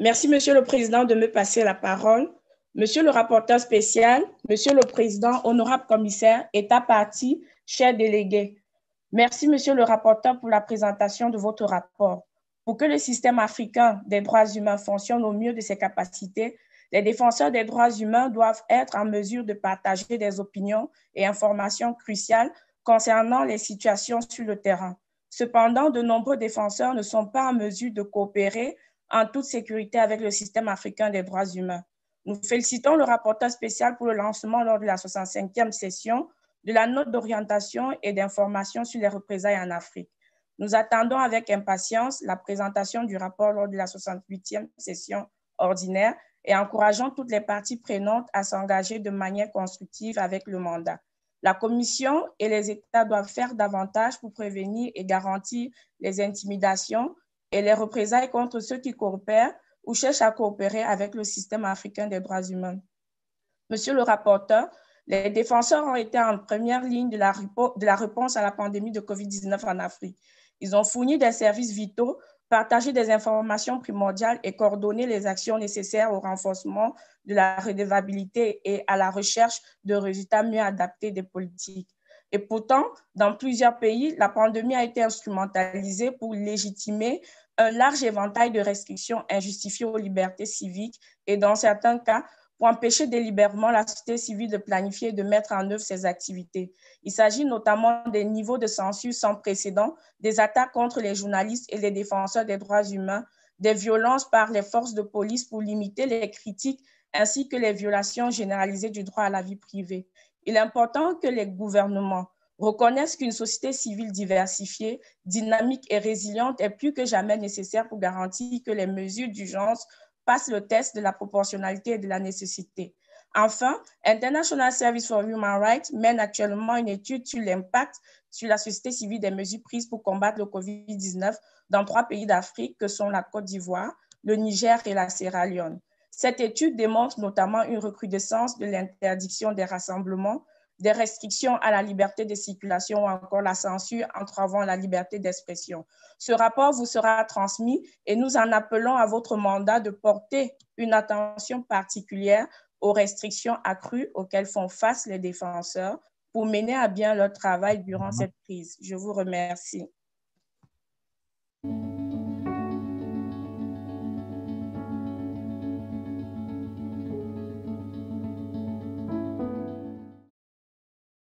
Merci, Monsieur le Président, de me passer la parole. Monsieur le rapporteur spécial, Monsieur le Président, honorable commissaire, État parti, chers délégués, merci, Monsieur le rapporteur, pour la présentation de votre rapport. Pour que le système africain des droits humains fonctionne au mieux de ses capacités, les défenseurs des droits humains doivent être en mesure de partager des opinions et informations cruciales concernant les situations sur le terrain. Cependant, de nombreux défenseurs ne sont pas en mesure de coopérer en toute sécurité avec le système africain des droits humains. Nous félicitons le rapporteur spécial pour le lancement lors de la 65e session de la note d'orientation et d'information sur les représailles en Afrique. Nous attendons avec impatience la présentation du rapport lors de la 68e session ordinaire et encourageons toutes les parties prenantes à s'engager de manière constructive avec le mandat. La Commission et les États doivent faire davantage pour prévenir et garantir les intimidations et les représailles contre ceux qui coopèrent ou cherchent à coopérer avec le système africain des droits humains. Monsieur le rapporteur, les défenseurs ont été en première ligne de la, réponse à la pandémie de COVID-19 en Afrique. Ils ont fourni des services vitaux partager des informations primordiales et coordonner les actions nécessaires au renforcement de la redevabilité et à la recherche de résultats mieux adaptés des politiques. Et pourtant, dans plusieurs pays, la pandémie a été instrumentalisée pour légitimer un large éventail de restrictions injustifiées aux libertés civiques et dans certains cas, pour empêcher délibérément la société civile de planifier et de mettre en œuvre ses activités. Il s'agit notamment des niveaux de censure sans précédent, des attaques contre les journalistes et les défenseurs des droits humains, des violences par les forces de police pour limiter les critiques ainsi que les violations généralisées du droit à la vie privée. Il est important que les gouvernements reconnaissent qu'une société civile diversifiée, dynamique et résiliente est plus que jamais nécessaire pour garantir que les mesures d'urgence passe le test de la proportionnalité et de la nécessité. Enfin, International Service for Human Rights mène actuellement une étude sur l'impact sur la société civile des mesures prises pour combattre le COVID-19 dans trois pays d'Afrique que sont la Côte d'Ivoire, le Niger et la Sierra Leone. Cette étude démontre notamment une recrudescence de l'interdiction des rassemblements, des restrictions à la liberté de circulation ou encore la censure entravant la liberté d'expression. Ce rapport vous sera transmis et nous en appelons à votre mandat de porter une attention particulière aux restrictions accrues auxquelles font face les défenseurs pour mener à bien leur travail durant mmh. cette crise. Je vous remercie.